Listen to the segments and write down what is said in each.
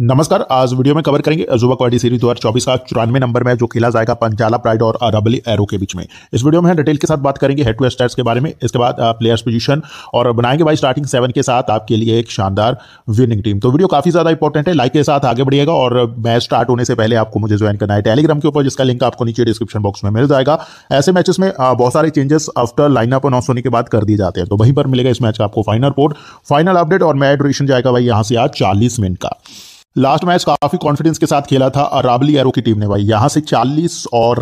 नमस्कार आज वीडियो में कवर करेंगे अजूबा क्वालिटी सीरीज दो हजार चौबीस का चौरानवे नंबर में जो खेला जाएगा पंजाला प्राइड और अरबली एरो के बीच में इस वीडियो में हम डिटेल के साथ बात करेंगे हेड टू स्टार्ट के बारे में इसके बाद प्लेयर्स पोजीशन और बनाएंगे भाई स्टार्टिंग सेवन के साथ आपके लिए एक शानदार विनिंग टीम तो वीडियो काफी ज्यादा इंपॉर्टेंट है लाइक के साथ आगे बढ़िएगा और मैच स्टार्ट होने से पहले आपको मुझे ज्वाइन करना है टेलीग्राम के ऊपर जिसका लिंक आपको नीचे डिस्क्रिप्शन बॉक्स में मिल जाएगा ऐसे मैचेस में बहुत सारे चेंजेस आफ्टर लाइनअप अनाउंस होने के बाद कर दिए जाते हैं तो वहीं पर मिलेगा इस मैच का आपको फाइनल रिपोर्ट फाइनल अपडेट और मैच ड्यूरेशन जाएगा भाई यहाँ से आज चालीस मिनट का लास्ट मैच काफी कॉन्फिडेंस के साथ खेला था अराबली एरो की टीम ने भाई यहां से 40 और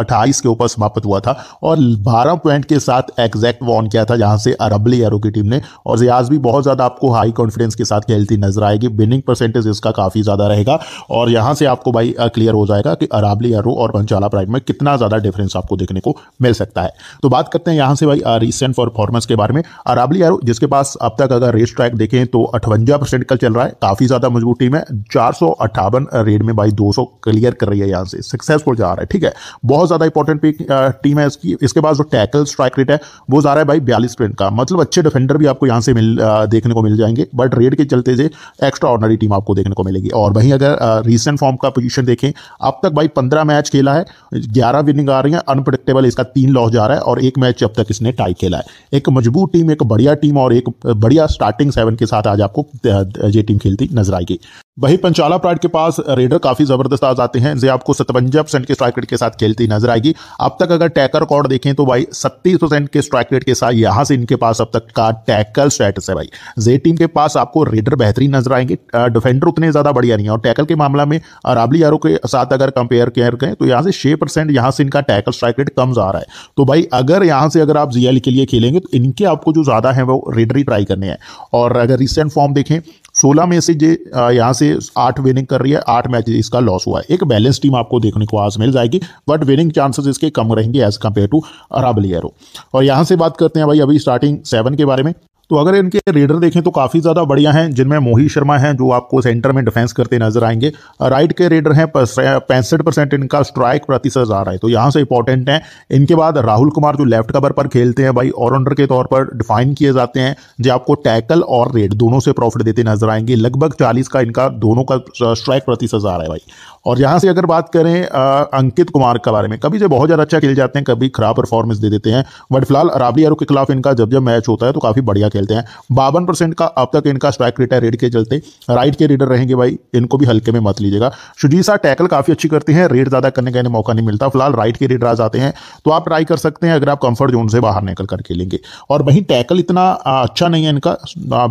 28 के ऊपर समाप्त हुआ था और 12 पॉइंट के साथ एग्जैक्ट वॉन किया था जहां से अराबली एरो की टीम ने और रियाज भी बहुत ज्यादा आपको हाई कॉन्फिडेंस के साथ खेलती नजर आएगी विनिंग परसेंटेज इसका काफी ज्यादा रहेगा और यहां से आपको भाई क्लियर हो जाएगा कि अराबली एरो और पंचाला प्राइड में कितना ज्यादा डिफरेंस आपको देखने को मिल सकता है तो बात करते हैं यहां से भाई रिसेंट परफॉर्मेंस के बारे में अराबली एरो जिसके पास अब तक अगर रेस ट्रैक देखें तो अठवंजा का चल रहा है काफी ज्यादा मजबूत टीम है चार रेड में भाई 200 क्लियर कर रही है यहाँ से सक्सेसफुल जा रहा है ठीक है बहुत ज़्यादा इंपॉर्टेंट पिक टीम है इसकी इसके बाद जो टैकल स्ट्राइक रेट है वो जा रहा है भाई बयालीस रन का मतलब अच्छे डिफेंडर भी आपको यहाँ से मिल देखने को मिल जाएंगे बट रेड के चलते से एक्स्ट्रा ऑर्डनरी टीम आपको देखने को मिलेगी और वहीं अगर रिसेंट फॉर्म का पोजिशन देखें अब तक भाई पंद्रह मैच खेला है ग्यारह विनिंग आ रही है अनप्रडिक्टेबल इसका तीन लॉस जा रहा है और एक मैच अब तक इसने टाई खेला है एक मजबूत टीम एक बढ़िया टीम और एक बढ़िया स्टार्टिंग सेवन के साथ आज आपको ये टीम खेलती नजर आएगी वही पंचाला प्राइड के पास रेडर काफी जबरदस्त आज आते हैं जो आपको सतवंजा परसेंट के स्ट्राइक रेट के साथ खेलती नजर आएगी अब तक अगर टैकर रिकॉर्ड देखें तो भाई सत्तीस परसेंट के स्ट्राइक रेट के साथ यहां से इनके पास अब तक का टैकल स्टेटस है भाई जे टीम के पास आपको रेडर बेहतरीन नजर आएंगे डिफेंडर उतने ज्यादा बढ़िया नहीं है और टैकल के मामला में राबली यारो के साथ अगर कंपेयर गए तो यहाँ से छह परसेंट यहाँ से इनका टैकल स्ट्राइक रेट कम जा रहा है तो भाई अगर यहाँ से अगर आप जीएल के लिए खेलेंगे तो इनके आपको जो ज्यादा है वो रेडर ही ट्राई करने हैं और अगर रिसेंट फॉर्म देखें सोलह में से जे यहाँ से आठ विनिंग कर रही है आठ मैच इसका लॉस हुआ है एक बैलेंस टीम आपको देखने को आज मिल जाएगी बट विनिंग चांसेस इसके कम रहेंगे एज कम्पेयर टू अराबलियरो और यहाँ से बात करते हैं भाई अभी स्टार्टिंग सेवन के बारे में तो अगर इनके रेडर देखें तो काफ़ी ज़्यादा बढ़िया हैं जिनमें मोहित शर्मा हैं जो आपको सेंटर में डिफेंस करते नजर आएंगे राइट के रेडर हैं पैंसठ परसेंट इनका स्ट्राइक प्रतिशत आ रहा है तो यहाँ से इंपॉर्टेंट है इनके बाद राहुल कुमार जो लेफ्ट कवर पर खेलते हैं भाई ऑलराउंडर के तौर पर डिफाइन किए जाते हैं जो आपको टैकल और रेड दोनों से प्रॉफिट देते नजर आएंगे लगभग चालीस का इनका दोनों का स्ट्राइक प्रतिशत आ रहा है भाई और यहाँ से अगर बात करें आ, अंकित कुमार के बारे में कभी जो बहुत ज़्यादा अच्छा खेल जाते हैं कभी खराब परफॉर्मेंस दे देते हैं बट फिलहाल राबड़ी आरो के खिलाफ इनका जब जब मैच होता है तो काफ़ी बढ़िया खेलते हैं बावन परसेंट का अब तक इनका स्ट्राइक रेट है रेड के चलते राइट के रीडर रहेंगे भाई इनको भी हल्के में मत लीजिएगा शुजीसा टैकल काफ़ी अच्छी करते हैं रेड ज़्यादा करने का इन्हें मौका नहीं मिलता फिलहाल राइट के रीडर आ जाते हैं तो आप ट्राई कर सकते हैं अगर आप कंफर्ट जोन से बाहर निकल कर खेलेंगे और वहीं टैकल इतना अच्छा नहीं है इनका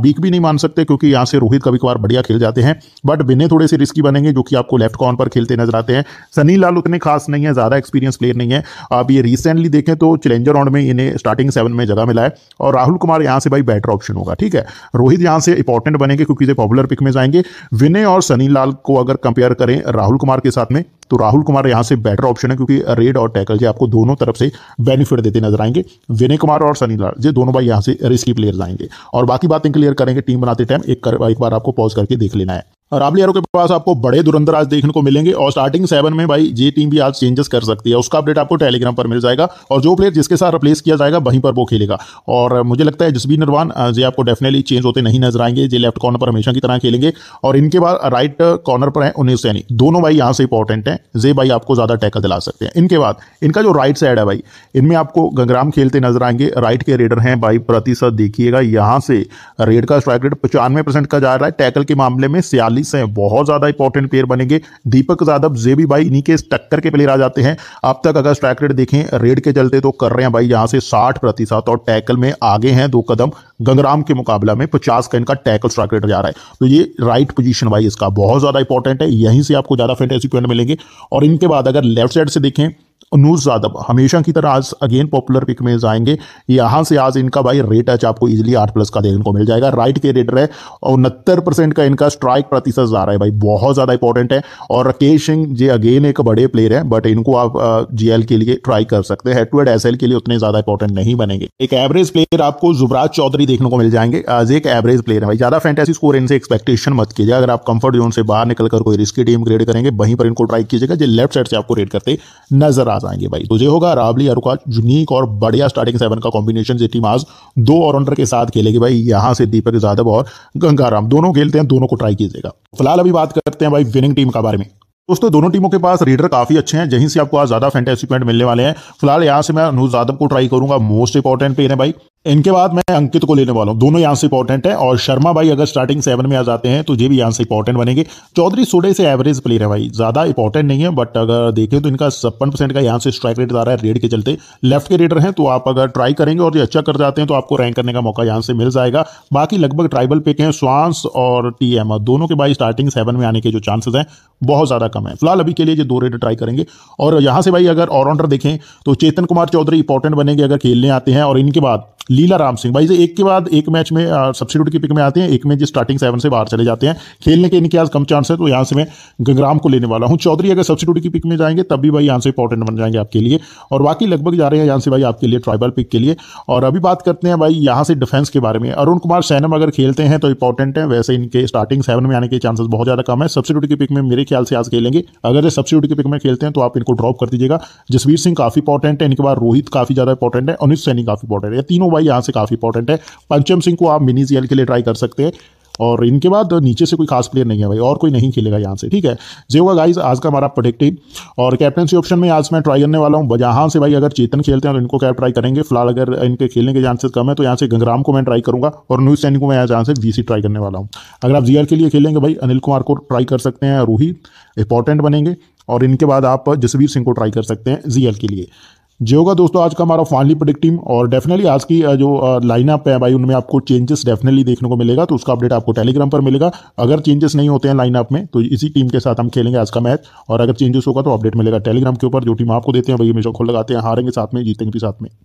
वीक भी नहीं मान सकते क्योंकि यहाँ से रोहित कभी कभार बढ़िया खेल जाते हैं बट बिने थोड़े से रिस्की बनेंगे जो कि आपको लेफ्ट कॉर्न पर खेलते नजर आते हैं सनी लाल उतने खास नहीं है ज़्यादा एक्सपीरियंस प्लेयर नहीं है आप ये रिसेंटली देखें तो चैलेंजर राउंड में इन्हें स्टार्टिंग सेवन में जगह मिला है और राहुल कुमार यहां से भाई बेटर ऑप्शन होगा ठीक है रोहित यहां से इंपॉर्टेंट बनेंगे क्योंकि ये पॉपुलर पिक में जाएंगे विनय और सनी लाल को अगर कंपेयर करें राहुल कुमार के साथ में तो राहुल कुमार यहां से बेटर ऑप्शन है क्योंकि रेड और टैकल जी आपको दोनों तरफ से बेनिफिट देते नजर आएंगे विनय कुमार और सनी लाल ये दोनों भाई यहां से रिस्की प्लेयर आएंगे और बाकी बातें क्लियर करेंगे टीम बनाते टाइम एक, एक बार आपको पॉज करके देख लेना है राबली एरो के पास आपको बड़े आज देखने को मिलेंगे और स्टार्टिंग सेवन में भाई ये टीम भी आज चेंजेस कर सकती है उसका अपडेट आपको टेलीग्राम पर मिल जाएगा और जो प्लेयर जिसके साथ रिप्लेस किया जाएगा वहीं पर वो खेलेगा और मुझे लगता है जसबीर निर्वान जे आपको डेफिनेटली चेंज होते नहीं नजर आएंगे जे लेफ्ट कॉर्नर पर हमेशा की तरह खेलेंगे और इनके बाद राइट कॉर्नर पर है उन्नीस सैनी दोनों भाई यहाँ से इंपॉर्टेंट है जे भाई आपको ज्यादा टैकल दिला सकते हैं इनके बाद इनका जो राइट साइड है भाई इनमें आपको गंगराम खेलते नजर आएंगे राइट के रेडर हैं भाई प्रतिशत देखिएगा यहाँ से रेड का स्ट्राइक रेट पचानवे परसेंट का जा रहा है टैकल के मामले में सियाली खिलाड़ी से बहुत ज़्यादा इंपॉर्टेंट प्लेयर बनेंगे दीपक यादव जे भी भाई इन्हीं के टक्कर के प्लेयर आ जाते हैं अब तक अगर स्ट्राइक रेट देखें रेड के चलते तो कर रहे हैं भाई यहां से साठ प्रतिशत और टैकल में आगे हैं दो कदम गंगराम के मुकाबला में पचास का इनका टैकल स्ट्राइक रेट जा रहा है तो ये राइट पोजिशन भाई इसका बहुत ज़्यादा इंपॉर्टेंट है यहीं से आपको ज़्यादा फैंटेसी पॉइंट मिलेंगे और इनके बाद अगर लेफ्ट साइड से देखें अनुज यादव हमेशा की तरह आज अगेन पॉपुलर पिक में जाएंगे यहां से आज इनका भाई रेट टच आपको इजिली आठ प्लस का देखने को मिल जाएगा राइट के रेडर है और उनहत्तर परसेंट का इनका स्ट्राइक प्रतिशत जा रहा है भाई बहुत ज़्यादा इंपॉर्टेंट है और राकेश सिंह जी अगेन एक बड़े प्लेयर है बट इनको आप जीएल के लिए ट्राई कर सकते हैं टू एड एस के लिए उतने ज़्यादा इंपॉर्टेंट नहीं बनेंगे एक एवरेज प्लेयर आपको जुबराज चौधरी देखने को मिल जाएंगे आज एक एवरेज प्लेयर है भाई ज़्यादा फैंटेसी स्कोर इनसे एक्सपेक्टेशन मत कीजिए अगर आप कंफर्ट जोन से बाहर निकलकर कोई रिस्की टीम ग्रेड करेंगे वहीं पर इनको ट्राई कीजिएगा जो लेफ्ट साइड से आपको रेड करते नजर आ पास आएंगे भाई तो ये होगा रावली अरुका यूनिक और बढ़िया स्टार्टिंग सेवन का कॉम्बिनेशन ये टीम आज दो ऑलराउंडर के साथ खेलेगी भाई यहाँ से दीपक यादव और गंगाराम दोनों खेलते हैं दोनों को ट्राई कीजिएगा फिलहाल अभी बात करते हैं भाई विनिंग टीम के बारे में दोस्तों दोनों टीमों के पास रीडर काफी अच्छे हैं जहीं से आपको आज ज्यादा फैंटेसी पॉइंट मिलने वाले हैं फिलहाल यहाँ से मैं अनुज यादव को ट्राई करूंगा मोस्ट इंपॉर्टेंट पेन है भाई इनके बाद मैं अंकित को लेने वाला हूँ दोनों यहां से इंपॉर्टेंट है और शर्मा भाई अगर स्टार्टिंग सेवन में आ जाते हैं तो ये भी यहां से इंपॉर्टेंट बनेंगे चौधरी सोडे से एवरेज प्लेयर है भाई ज़्यादा इंपॉर्टेंट नहीं है बट अगर देखें तो इनका छप्पन परसेंट का यहां से स्ट्राइक रेट आ रहा है रेड के चलते लेफ्ट के रेडर हैं तो आप अगर ट्राई करेंगे और ये अच्छा कर जाते हैं तो आपको रैंक करने का मौका यहां से मिल जाएगा बाकी लगभग ट्राइबल पिक के स्वांस और टी एम दोनों के भाई स्टार्टिंग सेवन में आने के जो चांसेस हैं बहुत ज़्यादा कम है फिलहाल अभी के लिए ये दो रेडर ट्राई करेंगे और यहाँ से भाई अगर ऑलराउंडर देखें तो चेतन कुमार चौधरी इंपॉर्टेंट बनेंगे अगर खेलने आते हैं और इनके बाद लीला राम सिंह भाई से एक के बाद एक मैच में सब्सिट्यूट की पिक में आते हैं एक में जो स्टार्टिंग सेवन से बाहर चले जाते हैं खेलने के इनके आज कम चांस है तो यहाँ से मैं गंगराम को लेने वाला हूँ चौधरी अगर सब्सिट्यूट की पिक में जाएंगे तब भी भाई यहाँ से इंपॉर्टेंट बन जाएंगे आपके लिए और बाकी लगभग जा रहे हैं यहाँ से भाई आपके लिए ट्राइबल पिक के लिए और अभी बात करते हैं भाई यहाँ से डिफेंस के बारे में अरुण कुमार सैनम अगर खेलते हैं तो इंपॉर्टेंट है वैसे इनके स्टार्टिंग सेवन में आने के चांसेस बहुत ज़्यादा कम है सब्सिट्यूट की पिक में मेरे ख्याल से आज खेलेंगे अगर सब्सिट्यूट की पिक में खेलते हैं तो आप इनको ड्रॉप कर दीजिएगा जसवीर सिंह काफ़ी इंपॉर्टेंट है इनके बाद रोहित काफ़ी ज़्यादा इंपॉर्टेंट है अनुज सैनी काफ़ी इंपॉर्टेंट है तीनों भाई यहाँ से काफ़ी इंपॉर्टेंट है पंचम सिंह को आप मिनी जी के लिए ट्राई कर सकते हैं और इनके बाद नीचे से कोई खास प्लेयर नहीं है भाई और कोई नहीं खेलेगा यहाँ से ठीक है ये होगा गाइज आज का हमारा प्रोडक्टिव और कैप्टनसी ऑप्शन में आज मैं ट्राई करने वाला हूँ यहाँ से भाई अगर चेतन खेलते हैं तो इनको कैप ट्राई करेंगे फिलहाल अगर इनके खेलने के चांसेस कम है तो यहाँ से गंगराम को मैं ट्राई करूँगा और न्यू सैनिक को मैं यहाँ से वी ट्राई करने वाला हूँ अगर आप जी के लिए खेलेंगे भाई अनिल कुमार को ट्राई कर सकते हैं रूही इंपॉर्टेंट बनेंगे और इनके बाद आप जसवीर सिंह को ट्राई कर सकते हैं जी के लिए जो होगा दोस्तों आज का हमारा फाइनली प्रोडिक्ट टीम और डेफिनेटली आज की जो लाइनअप है भाई उनमें आपको चेंजेस डेफिनेटली देखने को मिलेगा तो उसका अपडेट आपको टेलीग्राम पर मिलेगा अगर चेंजेस नहीं होते हैं लाइनअप में तो इसी टीम के साथ हम खेलेंगे आज का मैच और अगर चेंजेस होगा तो अपडेट मिलेगा टेलीग्राम के ऊपर जो टीम आपको देते हैं वही हमेशा खोल लगाते हैं हारेंगे साथ में जीतेंगे भी साथ में